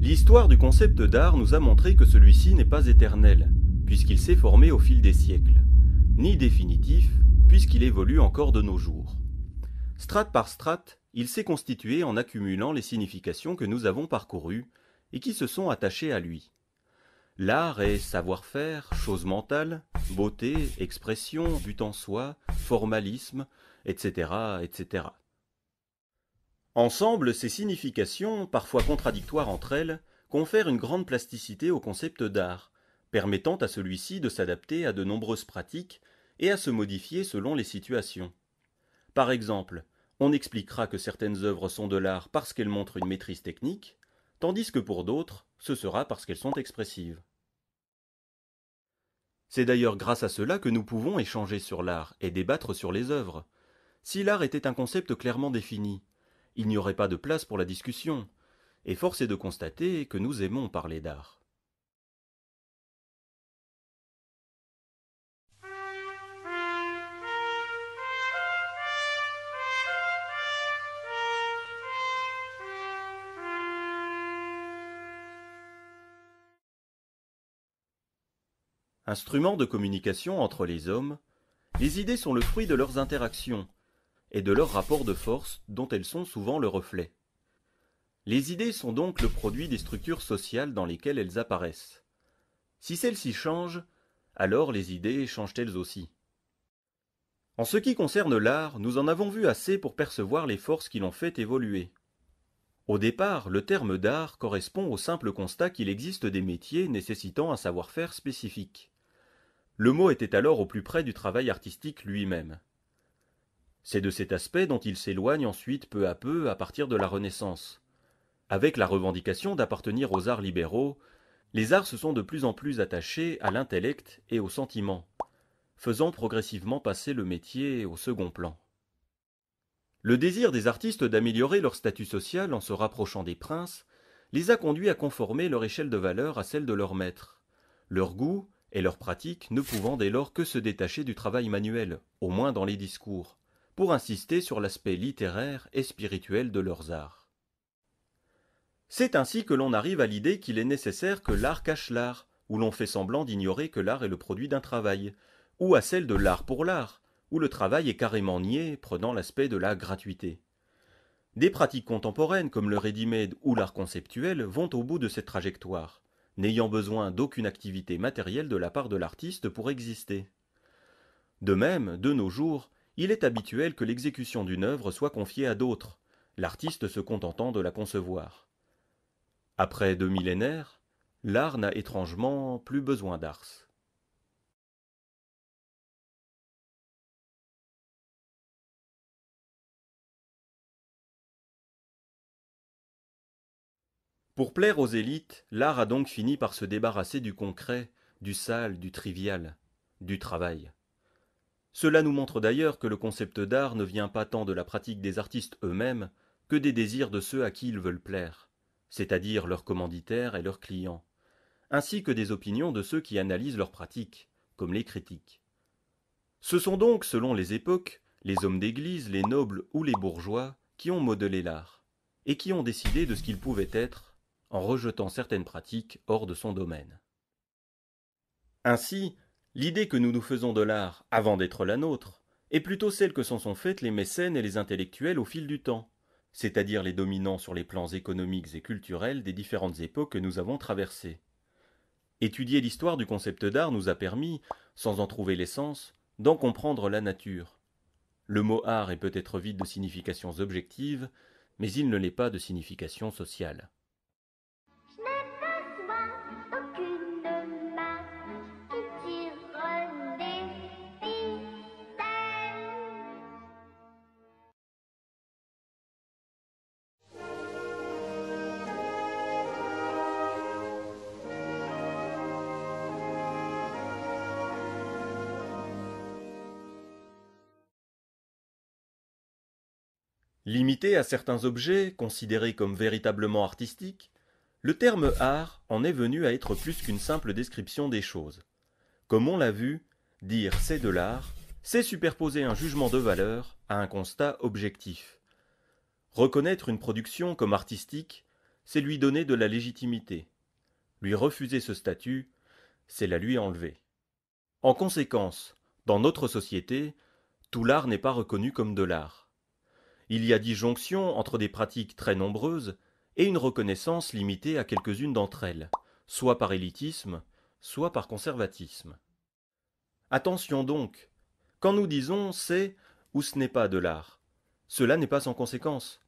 L'histoire du concept d'art nous a montré que celui-ci n'est pas éternel, puisqu'il s'est formé au fil des siècles, ni définitif, puisqu'il évolue encore de nos jours. Strate par strate, il s'est constitué en accumulant les significations que nous avons parcourues et qui se sont attachées à lui. L'art est savoir-faire, chose mentale, beauté, expression, but en soi, formalisme, etc., etc. Ensemble, ces significations, parfois contradictoires entre elles, confèrent une grande plasticité au concept d'art, permettant à celui-ci de s'adapter à de nombreuses pratiques et à se modifier selon les situations. Par exemple, on expliquera que certaines œuvres sont de l'art parce qu'elles montrent une maîtrise technique, tandis que pour d'autres, ce sera parce qu'elles sont expressives. C'est d'ailleurs grâce à cela que nous pouvons échanger sur l'art et débattre sur les œuvres. Si l'art était un concept clairement défini, il n'y aurait pas de place pour la discussion, et force est de constater que nous aimons parler d'art. Instruments de communication entre les hommes, les idées sont le fruit de leurs interactions et de leurs rapports de force dont elles sont souvent le reflet. Les idées sont donc le produit des structures sociales dans lesquelles elles apparaissent. Si celles-ci changent, alors les idées changent-elles aussi. En ce qui concerne l'art, nous en avons vu assez pour percevoir les forces qui l'ont fait évoluer. Au départ, le terme d'art correspond au simple constat qu'il existe des métiers nécessitant un savoir-faire spécifique. Le mot était alors au plus près du travail artistique lui-même. C'est de cet aspect dont il s'éloigne ensuite peu à peu à partir de la Renaissance. Avec la revendication d'appartenir aux arts libéraux, les arts se sont de plus en plus attachés à l'intellect et au sentiment, faisant progressivement passer le métier au second plan. Le désir des artistes d'améliorer leur statut social en se rapprochant des princes les a conduits à conformer leur échelle de valeur à celle de leurs maîtres. Leur goût, et leurs pratiques ne pouvant dès lors que se détacher du travail manuel, au moins dans les discours, pour insister sur l'aspect littéraire et spirituel de leurs arts. C'est ainsi que l'on arrive à l'idée qu'il est nécessaire que l'art cache l'art, où l'on fait semblant d'ignorer que l'art est le produit d'un travail, ou à celle de l'art pour l'art, où le travail est carrément nié, prenant l'aspect de la gratuité. Des pratiques contemporaines comme le ready-made ou l'art conceptuel vont au bout de cette trajectoire, n'ayant besoin d'aucune activité matérielle de la part de l'artiste pour exister. De même, de nos jours, il est habituel que l'exécution d'une œuvre soit confiée à d'autres, l'artiste se contentant de la concevoir. Après deux millénaires, l'art n'a étrangement plus besoin d'Ars. Pour plaire aux élites, l'art a donc fini par se débarrasser du concret, du sale, du trivial, du travail. Cela nous montre d'ailleurs que le concept d'art ne vient pas tant de la pratique des artistes eux-mêmes que des désirs de ceux à qui ils veulent plaire, c'est-à-dire leurs commanditaires et leurs clients, ainsi que des opinions de ceux qui analysent leurs pratiques, comme les critiques. Ce sont donc, selon les époques, les hommes d'église, les nobles ou les bourgeois qui ont modelé l'art, et qui ont décidé de ce qu'il pouvait être en rejetant certaines pratiques hors de son domaine. Ainsi, l'idée que nous nous faisons de l'art avant d'être la nôtre est plutôt celle que s'en sont faites les mécènes et les intellectuels au fil du temps, c'est-à-dire les dominants sur les plans économiques et culturels des différentes époques que nous avons traversées. Étudier l'histoire du concept d'art nous a permis, sans en trouver l'essence, d'en comprendre la nature. Le mot art est peut-être vide de significations objectives, mais il ne l'est pas de significations sociales. Limité à certains objets considérés comme véritablement artistiques, le terme art en est venu à être plus qu'une simple description des choses. Comme on l'a vu, dire c'est de l'art, c'est superposer un jugement de valeur à un constat objectif. Reconnaître une production comme artistique, c'est lui donner de la légitimité. Lui refuser ce statut, c'est la lui enlever. En conséquence, dans notre société, tout l'art n'est pas reconnu comme de l'art. Il y a disjonction entre des pratiques très nombreuses et une reconnaissance limitée à quelques-unes d'entre elles, soit par élitisme, soit par conservatisme. Attention donc, quand nous disons c'est ou ce n'est pas de l'art, cela n'est pas sans conséquence.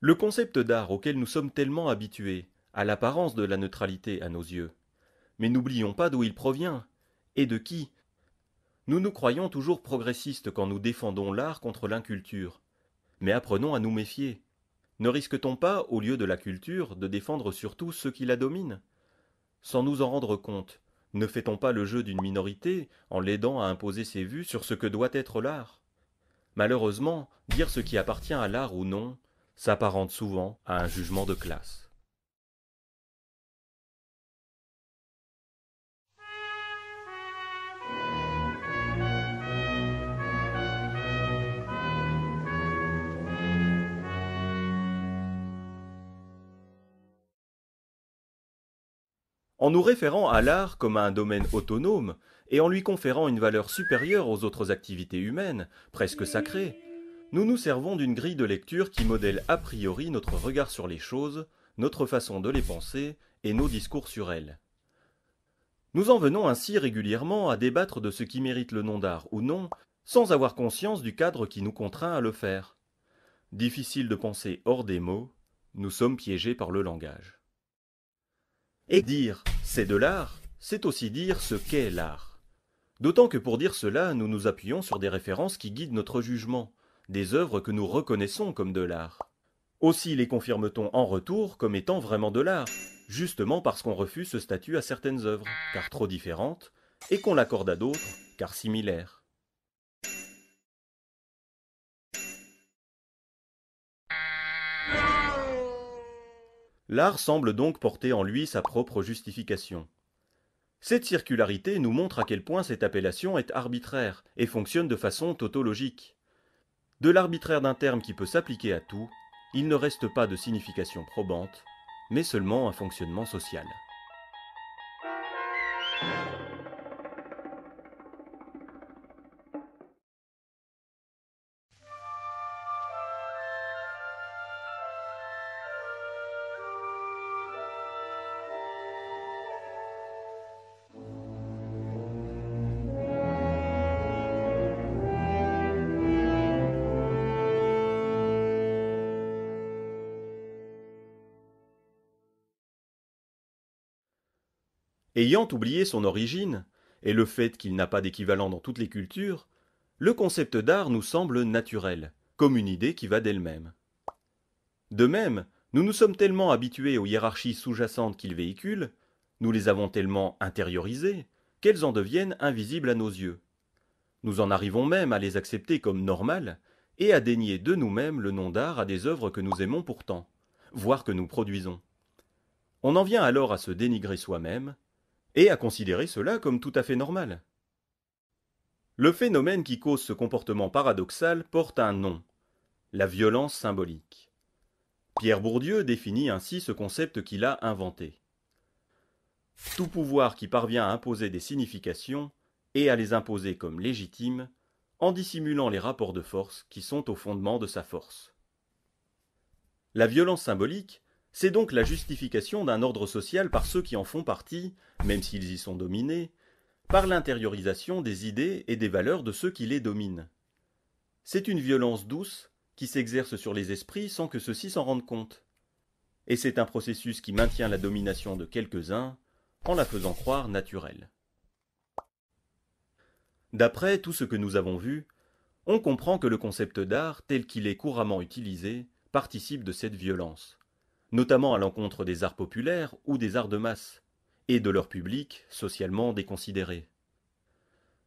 Le concept d'art auquel nous sommes tellement habitués a l'apparence de la neutralité à nos yeux. Mais n'oublions pas d'où il provient et de qui. Nous nous croyons toujours progressistes quand nous défendons l'art contre l'inculture, mais apprenons à nous méfier. Ne risque-t-on pas, au lieu de la culture, de défendre surtout ceux qui la dominent Sans nous en rendre compte, ne fait-on pas le jeu d'une minorité en l'aidant à imposer ses vues sur ce que doit être l'art Malheureusement, dire ce qui appartient à l'art ou non s'apparente souvent à un jugement de classe. en nous référant à l'art comme à un domaine autonome et en lui conférant une valeur supérieure aux autres activités humaines, presque sacrées, nous nous servons d'une grille de lecture qui modèle a priori notre regard sur les choses, notre façon de les penser et nos discours sur elles. Nous en venons ainsi régulièrement à débattre de ce qui mérite le nom d'art ou non, sans avoir conscience du cadre qui nous contraint à le faire. Difficile de penser hors des mots, nous sommes piégés par le langage. Et dire c'est de l'art, c'est aussi dire ce qu'est l'art. D'autant que pour dire cela, nous nous appuyons sur des références qui guident notre jugement, des œuvres que nous reconnaissons comme de l'art. Aussi les confirme-t-on en retour comme étant vraiment de l'art, justement parce qu'on refuse ce statut à certaines œuvres, car trop différentes, et qu'on l'accorde à d'autres, car similaires. L'art semble donc porter en lui sa propre justification. Cette circularité nous montre à quel point cette appellation est arbitraire et fonctionne de façon tautologique. De l'arbitraire d'un terme qui peut s'appliquer à tout, il ne reste pas de signification probante, mais seulement un fonctionnement social. Ayant oublié son origine, et le fait qu'il n'a pas d'équivalent dans toutes les cultures, le concept d'art nous semble naturel, comme une idée qui va d'elle-même. De même, nous nous sommes tellement habitués aux hiérarchies sous-jacentes qu'il véhicule, nous les avons tellement intériorisées, qu'elles en deviennent invisibles à nos yeux. Nous en arrivons même à les accepter comme normales et à dénier de nous-mêmes le nom d'art à des œuvres que nous aimons pourtant, voire que nous produisons. On en vient alors à se dénigrer soi-même et à considérer cela comme tout à fait normal. Le phénomène qui cause ce comportement paradoxal porte un nom, la violence symbolique. Pierre Bourdieu définit ainsi ce concept qu'il a inventé. Tout pouvoir qui parvient à imposer des significations et à les imposer comme légitimes, en dissimulant les rapports de force qui sont au fondement de sa force. La violence symbolique c'est donc la justification d'un ordre social par ceux qui en font partie, même s'ils y sont dominés, par l'intériorisation des idées et des valeurs de ceux qui les dominent. C'est une violence douce qui s'exerce sur les esprits sans que ceux-ci s'en rendent compte. Et c'est un processus qui maintient la domination de quelques-uns en la faisant croire naturelle. D'après tout ce que nous avons vu, on comprend que le concept d'art tel qu'il est couramment utilisé participe de cette violence notamment à l'encontre des arts populaires ou des arts de masse, et de leur public socialement déconsidéré.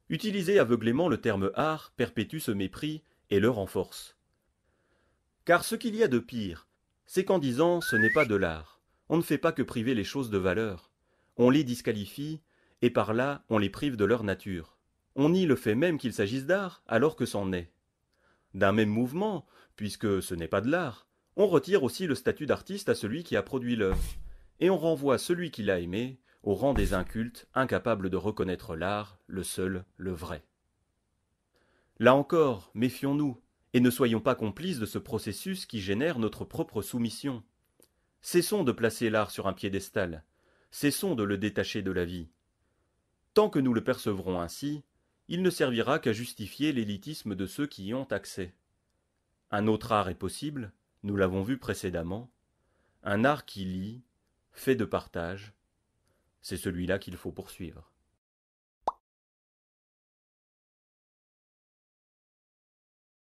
Utiliser aveuglément le terme art perpétue ce mépris et le renforce. Car ce qu'il y a de pire, c'est qu'en disant ce n'est pas de l'art, on ne fait pas que priver les choses de valeur, on les disqualifie, et par là on les prive de leur nature. On nie le fait même qu'il s'agisse d'art alors que c'en est. D'un même mouvement, puisque ce n'est pas de l'art, on retire aussi le statut d'artiste à celui qui a produit l'œuvre, et on renvoie celui qui l'a aimé au rang des incultes, incapables de reconnaître l'art, le seul, le vrai. Là encore, méfions-nous, et ne soyons pas complices de ce processus qui génère notre propre soumission. Cessons de placer l'art sur un piédestal, cessons de le détacher de la vie. Tant que nous le percevrons ainsi, il ne servira qu'à justifier l'élitisme de ceux qui y ont accès. Un autre art est possible, nous l'avons vu précédemment, un art qui lie, fait de partage, c'est celui-là qu'il faut poursuivre.